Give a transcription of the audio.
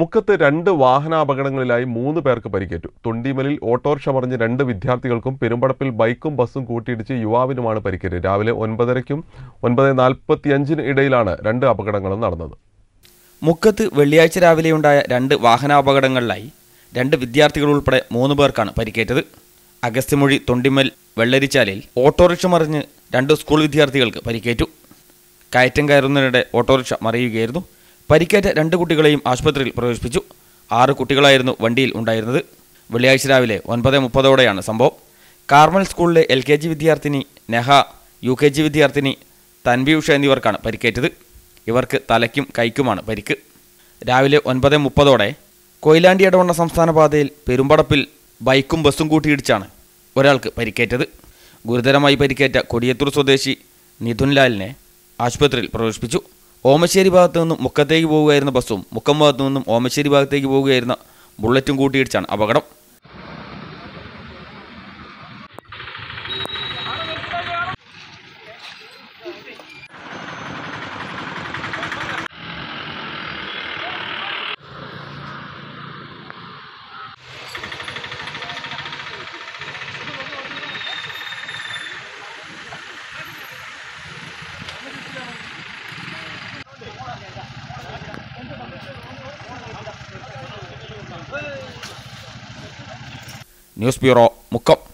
മുക്കത്ത് രണ്ട് വാഹനാപകടങ്ങളിലായി മൂന്ന് പേർക്ക് പരിക്കേറ്റു തൊണ്ടിമലിൽ ഓട്ടോറിക്ഷ മറിഞ്ഞ് രണ്ട് വിദ്യാർത്ഥികൾക്കും പെരുമ്പടപ്പിൽ ബൈക്കും ബസ്സും കൂട്ടിയിടിച്ച് യുവാവിനുമാണ് പരിക്കേറ്റത് രാവിലെ ഒൻപതരയ്ക്കും ഒൻപത് നാൽപ്പത്തിയഞ്ചിന് ഇടയിലാണ് രണ്ട് അപകടങ്ങളും നടന്നത് മുക്കത്ത് വെള്ളിയാഴ്ച രാവിലെയുണ്ടായ രണ്ട് വാഹനാപകടങ്ങളിലായി രണ്ട് വിദ്യാർത്ഥികൾ ഉൾപ്പെടെ മൂന്ന് പേർക്കാണ് പരിക്കേറ്റത് അഗസ്ത്യമൊഴി തൊണ്ടിമൽ വെള്ളരിച്ചാലിൽ ഓട്ടോറിക്ഷ മറിഞ്ഞ് രണ്ട് സ്കൂൾ വിദ്യാർത്ഥികൾക്ക് പരിക്കേറ്റു കയറ്റം കയറുന്നതിനിടെ ഓട്ടോറിക്ഷ മറിയുകയായിരുന്നു പരിക്കേറ്റ രണ്ട് കുട്ടികളെയും ആശുപത്രിയിൽ പ്രവേശിപ്പിച്ചു ആറ് കുട്ടികളായിരുന്നു വണ്ടിയിൽ ഉണ്ടായിരുന്നത് വെള്ളിയാഴ്ച രാവിലെ ഒൻപത് മുപ്പതോടെയാണ് സംഭവം കാർമൽ സ്കൂളിലെ എൽ കെ ജി വിദ്യാർത്ഥിനി നെഹ യു കെ ജി വിദ്യാർത്ഥിനി തൻവി ഉഷ എന്നിവർക്കാണ് പരിക്കേറ്റത് ഇവർക്ക് തലയ്ക്കും കൈക്കുമാണ് പരിക്ക് രാവിലെ ഒൻപത് മുപ്പതോടെ കൊയിലാണ്ടി ഇടവണ്ണ സംസ്ഥാന പാതയിൽ പെരുമ്പടപ്പിൽ ബൈക്കും ബസ്സും കൂട്ടിയിടിച്ചാണ് ഒരാൾക്ക് പരിക്കേറ്റത് ഗുരുതരമായി പരിക്കേറ്റ കൊടിയത്തൂർ സ്വദേശി നിഥുൻലാലിനെ ആശുപത്രിയിൽ പ്രവേശിപ്പിച്ചു ഓമശ്ശേരി ഭാഗത്തു നിന്നും മുക്കത്തേക്ക് പോവുകയായിരുന്ന ബസ്സും മുക്കം ഭാഗത്തു നിന്നും ഓമശ്ശേരി ഭാഗത്തേക്ക് പോവുകയായിരുന്ന ബുള്ളറ്റും കൂട്ടിയിടിച്ചാണ് അപകടം News Bureau mukop